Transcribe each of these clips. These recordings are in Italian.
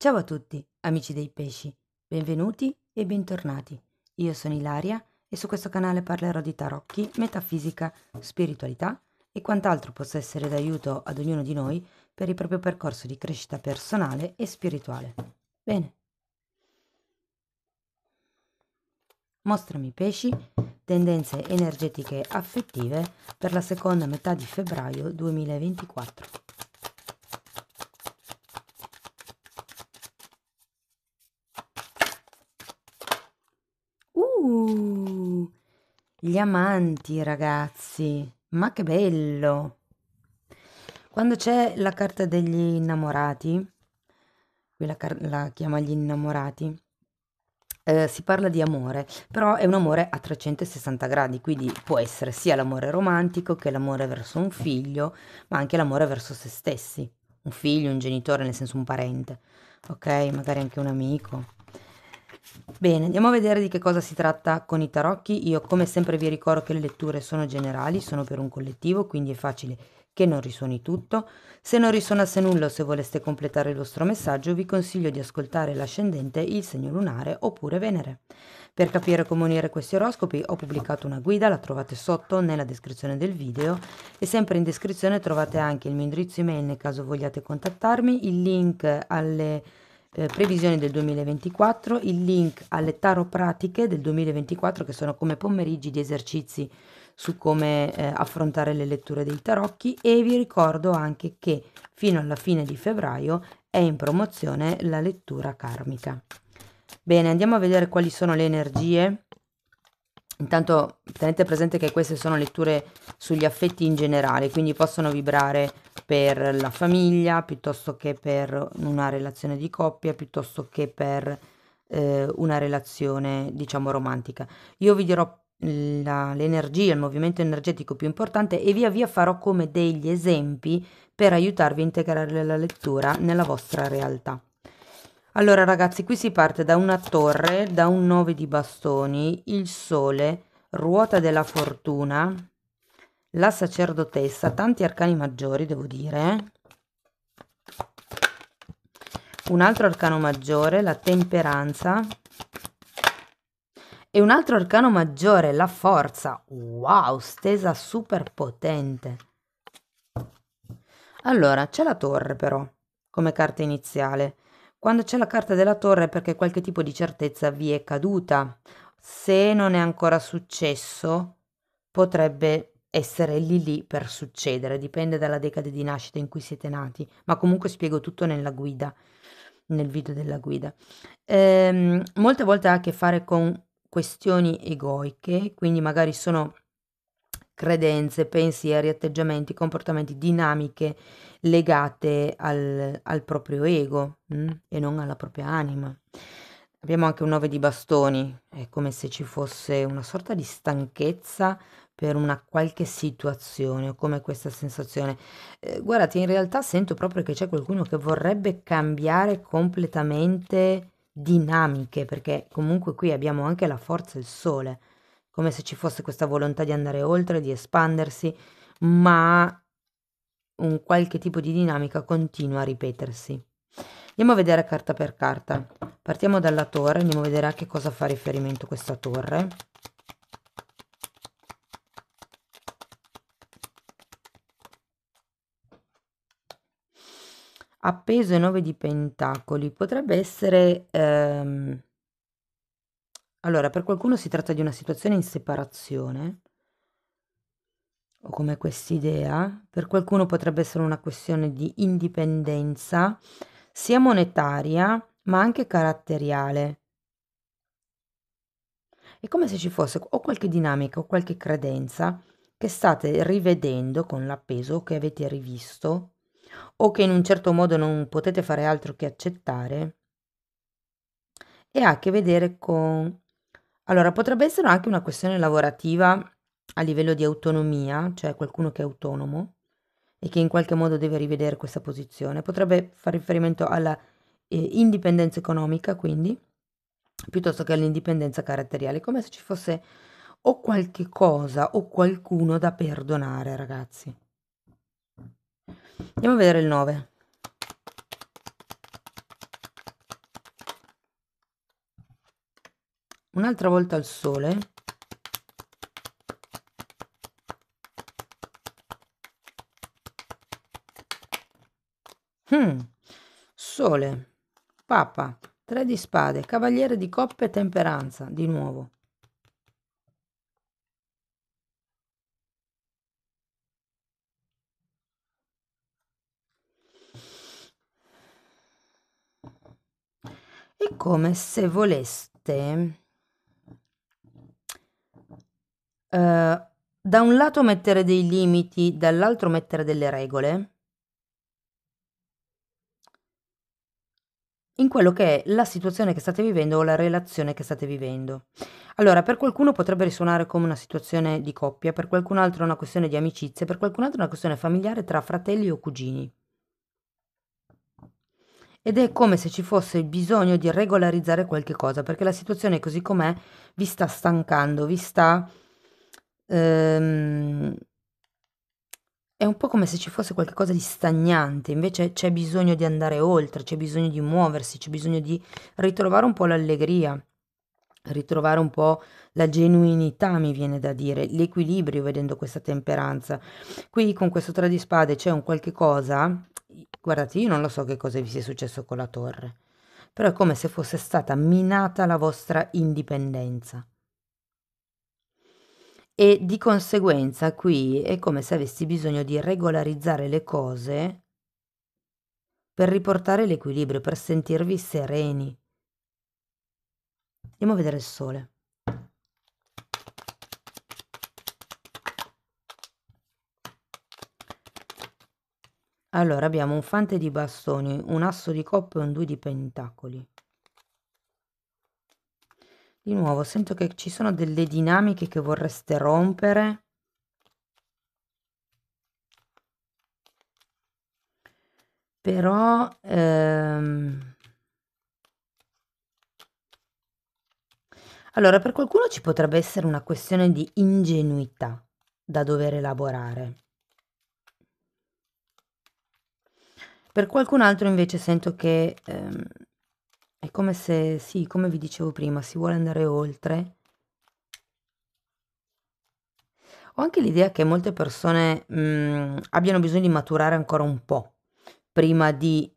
Ciao a tutti, amici dei pesci, benvenuti e bentornati. Io sono Ilaria e su questo canale parlerò di tarocchi, metafisica, spiritualità e quant'altro possa essere d'aiuto ad ognuno di noi per il proprio percorso di crescita personale e spirituale. Bene. Mostrami pesci, tendenze energetiche affettive per la seconda metà di febbraio 2024. Gli amanti, ragazzi, ma che bello! Quando c'è la carta degli innamorati, qui la, la chiama gli innamorati, eh, si parla di amore, però è un amore a 360 gradi, quindi può essere sia l'amore romantico che l'amore verso un figlio, ma anche l'amore verso se stessi, un figlio, un genitore, nel senso un parente, ok? Magari anche un amico. Bene, andiamo a vedere di che cosa si tratta con i tarocchi. Io come sempre vi ricordo che le letture sono generali, sono per un collettivo, quindi è facile che non risuoni tutto. Se non risuonasse nulla o se voleste completare il vostro messaggio, vi consiglio di ascoltare l'ascendente, il segno lunare oppure Venere. Per capire come unire questi oroscopi ho pubblicato una guida, la trovate sotto nella descrizione del video e sempre in descrizione trovate anche il mio indirizzo email nel caso vogliate contattarmi, il link alle eh, previsioni del 2024, il link alle taropratiche del 2024 che sono come pomeriggi di esercizi su come eh, affrontare le letture dei tarocchi e vi ricordo anche che fino alla fine di febbraio è in promozione la lettura karmica. Bene, andiamo a vedere quali sono le energie. Intanto tenete presente che queste sono letture sugli affetti in generale, quindi possono vibrare per la famiglia, piuttosto che per una relazione di coppia, piuttosto che per eh, una relazione, diciamo, romantica. Io vi dirò la, l'energia, il movimento energetico più importante e via via farò come degli esempi per aiutarvi a integrare la lettura nella vostra realtà. Allora ragazzi, qui si parte da una torre, da un 9 di bastoni, il sole, ruota della fortuna, la sacerdotessa, tanti arcani maggiori devo dire, un altro arcano maggiore, la temperanza, e un altro arcano maggiore, la forza, wow, stesa super potente. Allora, c'è la torre però, come carta iniziale. Quando c'è la carta della torre è perché qualche tipo di certezza vi è caduta. Se non è ancora successo, potrebbe essere lì lì per succedere, dipende dalla decade di nascita in cui siete nati, ma comunque spiego tutto nella guida, nel video della guida. Ehm, molte volte ha a che fare con questioni egoiche, quindi magari sono credenze, pensieri, atteggiamenti, comportamenti, dinamiche legate al, al proprio ego mh? Mm, e non alla propria anima. Abbiamo anche un 9 di bastoni, è come se ci fosse una sorta di stanchezza per una qualche situazione o come questa sensazione. Eh, guardate, in realtà sento proprio che c'è qualcuno che vorrebbe cambiare completamente dinamiche, perché comunque qui abbiamo anche la forza del sole, come se ci fosse questa volontà di andare oltre, di espandersi, ma un qualche tipo di dinamica continua a ripetersi. Andiamo a vedere carta per carta. Partiamo dalla torre, andiamo a vedere a che cosa fa riferimento questa torre. appeso ai 9 di pentacoli potrebbe essere... Ehm... Allora, per qualcuno si tratta di una situazione in separazione, o come quest'idea, per qualcuno potrebbe essere una questione di indipendenza, sia monetaria, ma anche caratteriale. È come se ci fosse o qualche dinamica o qualche credenza che state rivedendo con l'appeso o che avete rivisto o che in un certo modo non potete fare altro che accettare, e ha a che vedere con... Allora, potrebbe essere anche una questione lavorativa a livello di autonomia, cioè qualcuno che è autonomo e che in qualche modo deve rivedere questa posizione. Potrebbe fare riferimento alla eh, indipendenza economica, quindi, piuttosto che all'indipendenza caratteriale, come se ci fosse o qualche cosa o qualcuno da perdonare, ragazzi. Andiamo a vedere il 9. Un'altra volta al sole. Hmm. Sole, papa, tre di spade, cavaliere di coppe temperanza, di nuovo. come se voleste uh, da un lato mettere dei limiti, dall'altro mettere delle regole in quello che è la situazione che state vivendo o la relazione che state vivendo. Allora, per qualcuno potrebbe risuonare come una situazione di coppia, per qualcun altro una questione di amicizia, per qualcun altro una questione familiare tra fratelli o cugini ed è come se ci fosse il bisogno di regolarizzare qualche cosa, perché la situazione così com'è vi sta stancando, vi sta... Ehm, è un po' come se ci fosse qualcosa di stagnante, invece c'è bisogno di andare oltre, c'è bisogno di muoversi, c'è bisogno di ritrovare un po' l'allegria, ritrovare un po' la genuinità, mi viene da dire, l'equilibrio vedendo questa temperanza. Qui con questo tre di spade c'è un qualche cosa Guardate, io non lo so che cosa vi sia successo con la torre, però è come se fosse stata minata la vostra indipendenza. E di conseguenza qui è come se avessi bisogno di regolarizzare le cose per riportare l'equilibrio, per sentirvi sereni. Andiamo a vedere il sole. Allora, abbiamo un fante di bastoni, un asso di coppe e un due di pentacoli. Di nuovo, sento che ci sono delle dinamiche che vorreste rompere. Però... Ehm... Allora, per qualcuno ci potrebbe essere una questione di ingenuità da dover elaborare Per qualcun altro invece sento che ehm, è come se, sì, come vi dicevo prima, si vuole andare oltre. Ho anche l'idea che molte persone mh, mm, abbiano bisogno di maturare ancora un po' prima di...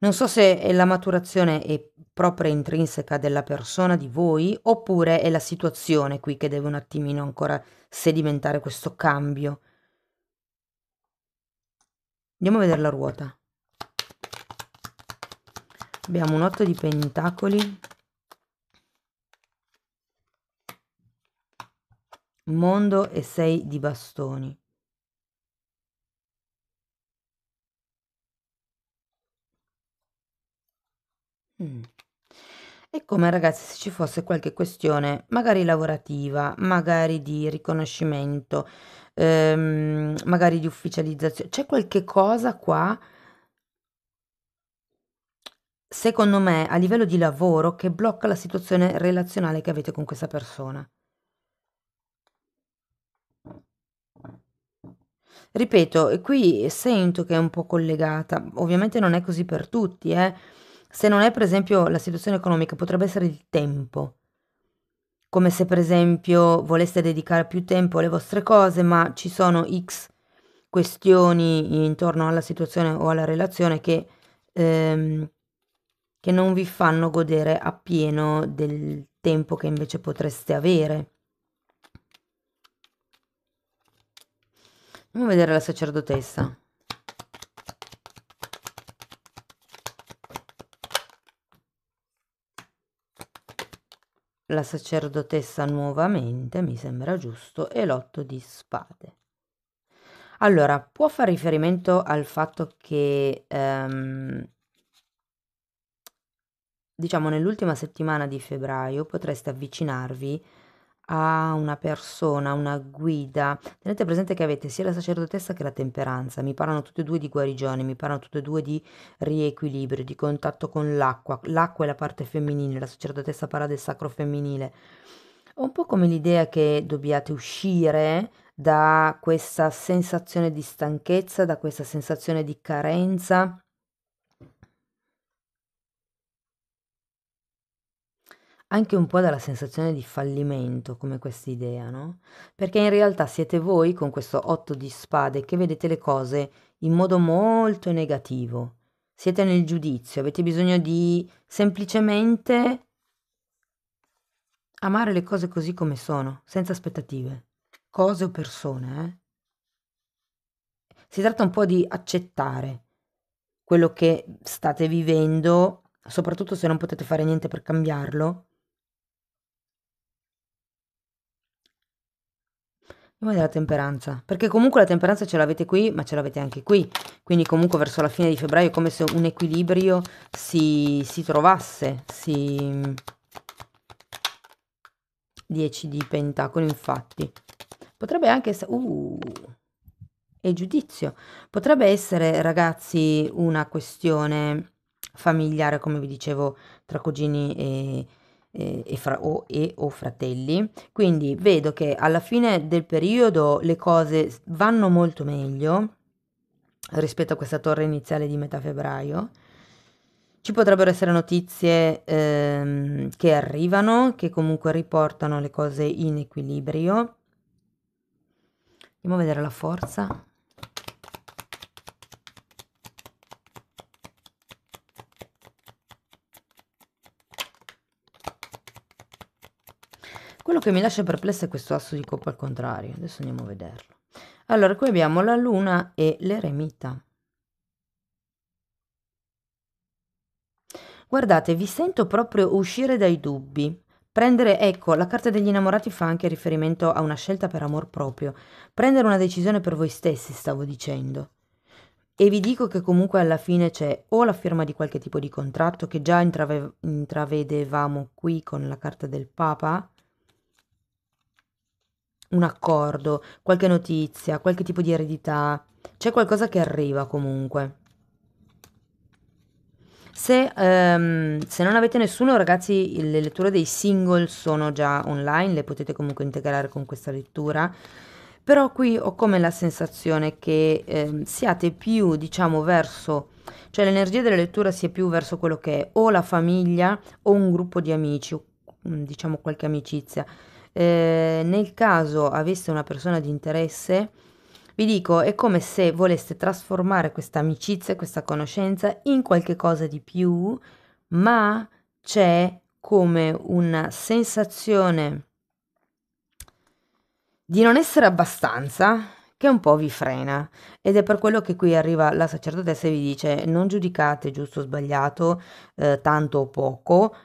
Non so se la maturazione è propria intrinseca della persona, di voi, oppure è la situazione qui che deve un attimino ancora sedimentare questo cambio Andiamo a vedere la ruota. Abbiamo un 8 di pentacoli. Mondo e 6 di bastoni. Mm. È come ragazzi se ci fosse qualche questione, magari lavorativa, magari di riconoscimento, ehm, magari di ufficializzazione. c'è qualche cosa qua secondo me, a livello di lavoro, che blocca la situazione relazionale che avete con questa persona. Ripeto, qui sento che è un po' collegata, ovviamente non è così per tutti, eh se non è per esempio la situazione economica, potrebbe essere il tempo. Come se per esempio voleste dedicare più tempo alle vostre cose, ma ci sono X questioni intorno alla situazione o alla relazione che, ehm, che non vi fanno godere appieno del tempo che invece potreste avere. Andiamo a vedere la sacerdotessa. la sacerdotessa nuovamente, mi sembra giusto, e l'otto di spade. Allora, può fare riferimento al fatto che, ehm, diciamo, nell'ultima settimana di febbraio potreste avvicinarvi a una persona, una guida, tenete presente che avete sia la sacerdotessa che la temperanza, mi parlano tutte e due di guarigione, mi parlano tutte e due di riequilibrio, di contatto con l'acqua, l'acqua è la parte femminile, la sacerdotessa parla del sacro femminile, un po' come l'idea che dobbiate uscire da questa sensazione di stanchezza, da questa sensazione di carenza anche un po' dalla sensazione di fallimento, come questa idea, no? Perché in realtà siete voi con questo otto di spade che vedete le cose in modo molto negativo. Siete nel giudizio, avete bisogno di semplicemente amare le cose così come sono, senza aspettative, cose o persone, eh? Si tratta un po' di accettare quello che state vivendo soprattutto se non potete fare niente per cambiarlo, Voi della temperanza, perché comunque la temperanza ce l'avete qui, ma ce l'avete anche qui, quindi comunque verso la fine di febbraio è come se un equilibrio si, si trovasse, si... 10 mm, di pentacoli infatti, potrebbe anche essere... Uh, e giudizio, potrebbe essere ragazzi una questione familiare come vi dicevo tra cugini e eh, e, fra, o, e o fratelli. Quindi vedo che alla fine del periodo le cose vanno molto meglio rispetto a questa torre iniziale di metà febbraio. Ci potrebbero essere notizie ehm, che arrivano, che comunque riportano le cose in equilibrio. Andiamo a vedere la forza. Quello che mi lascia perplesso è questo asso di coppa al contrario. Adesso andiamo a vederlo. Allora, qui abbiamo la luna e l'eremita. Guardate, vi sento proprio uscire dai dubbi. Prendere, ecco, la carta degli innamorati fa anche riferimento a una scelta per amor proprio. Prendere una decisione per voi stessi, stavo dicendo. E vi dico che comunque alla fine c'è o la firma di qualche tipo di contratto che già intravedevamo qui con la carta del Papa, un accordo, qualche notizia, qualche tipo di eredità, c'è qualcosa che arriva comunque. Se, ehm, se, non avete nessuno, ragazzi, le letture dei single sono già online, le potete comunque integrare con questa lettura. Però qui ho come la sensazione che ehm, siate più, diciamo, verso, cioè l'energia della lettura sia più verso quello che è o la famiglia o un gruppo di amici, o diciamo qualche amicizia eh, nel caso aveste una persona di interesse, vi dico, è come se voleste trasformare questa amicizia, questa conoscenza in qualche cosa di più, ma c'è come una sensazione di non essere abbastanza che un po' vi frena ed è per quello che qui arriva la sacerdotessa e vi dice non giudicate giusto o sbagliato, eh, tanto o poco,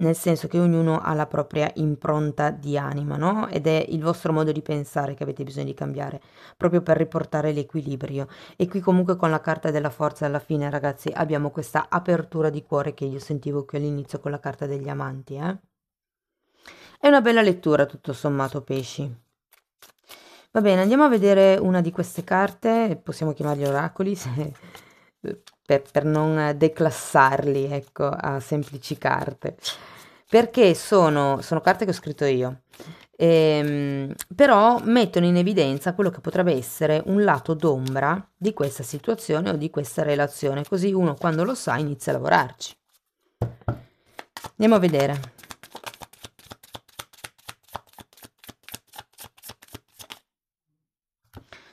nel senso che ognuno ha la propria impronta di anima, no? Ed è il vostro modo di pensare che avete bisogno di cambiare, proprio per riportare l'equilibrio. E qui comunque con la carta della forza alla fine, ragazzi, abbiamo questa apertura di cuore che io sentivo qui all'inizio con la carta degli amanti, eh? È una bella lettura, tutto sommato, pesci. Va bene, andiamo a vedere una di queste carte, possiamo chiamarli oracoli se per, per non declassarli, ecco, a semplici carte. Perché sono, sono carte che ho scritto io, ehm, però mettono in evidenza quello che potrebbe essere un lato d'ombra di questa situazione o di questa relazione, così uno quando lo sa inizia a lavorarci. Andiamo a vedere.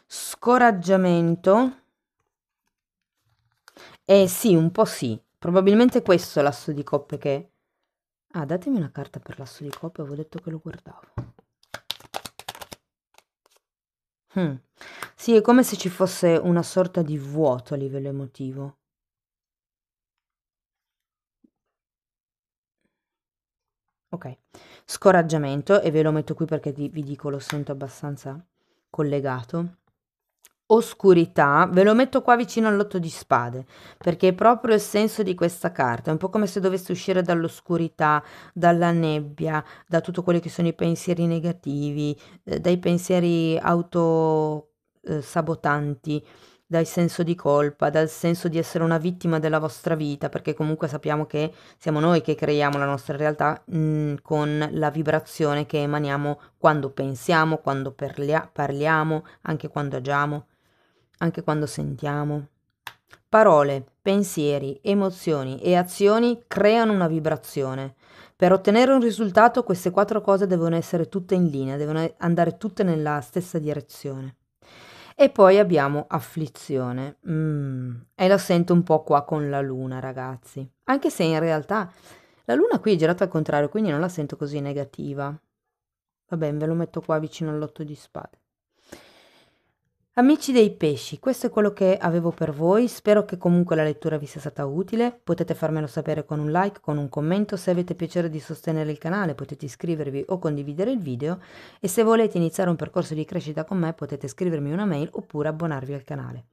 Scoraggiamento eh sì, un po' sì. Probabilmente questo è l'asso di coppe che... Ah, datemi una carta per l'asso di coppe, avevo detto che lo guardavo. Hmm. Sì, è come se ci fosse una sorta di vuoto a livello emotivo. Ok, scoraggiamento e ve lo metto qui perché vi dico lo sento abbastanza collegato oscurità, ve lo metto qua vicino all'otto di spade, perché è proprio il senso di questa carta, è un po' come se dovesse uscire dall'oscurità, dalla nebbia, da tutto quelli che sono i pensieri negativi, eh, dai pensieri auto eh, dal senso di colpa, dal senso di essere una vittima della vostra vita, perché comunque sappiamo che siamo noi che creiamo la nostra realtà mh, mm, con la vibrazione che emaniamo quando pensiamo, quando parlia- parliamo, anche quando agiamo anche quando sentiamo. Parole, pensieri, emozioni e azioni creano una vibrazione. Per ottenere un risultato queste quattro cose devono essere tutte in linea, devono andare tutte nella stessa direzione. E poi abbiamo afflizione. Mm, e la sento un po' qua con la luna, ragazzi. Anche se in realtà la luna qui è girata al contrario, quindi non la sento così negativa. Va bene, ve lo metto qua vicino all'otto di spade. Amici dei pesci, questo è quello che avevo per voi, spero che comunque la lettura vi sia stata utile, potete farmelo sapere con un like, con un commento, se avete piacere di sostenere il canale potete iscrivervi o condividere il video e se volete iniziare un percorso di crescita con me potete scrivermi una mail oppure abbonarvi al canale.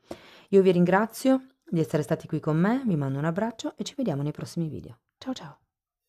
Io vi ringrazio di essere stati qui con me, vi mando un abbraccio e ci vediamo nei prossimi video. Ciao ciao!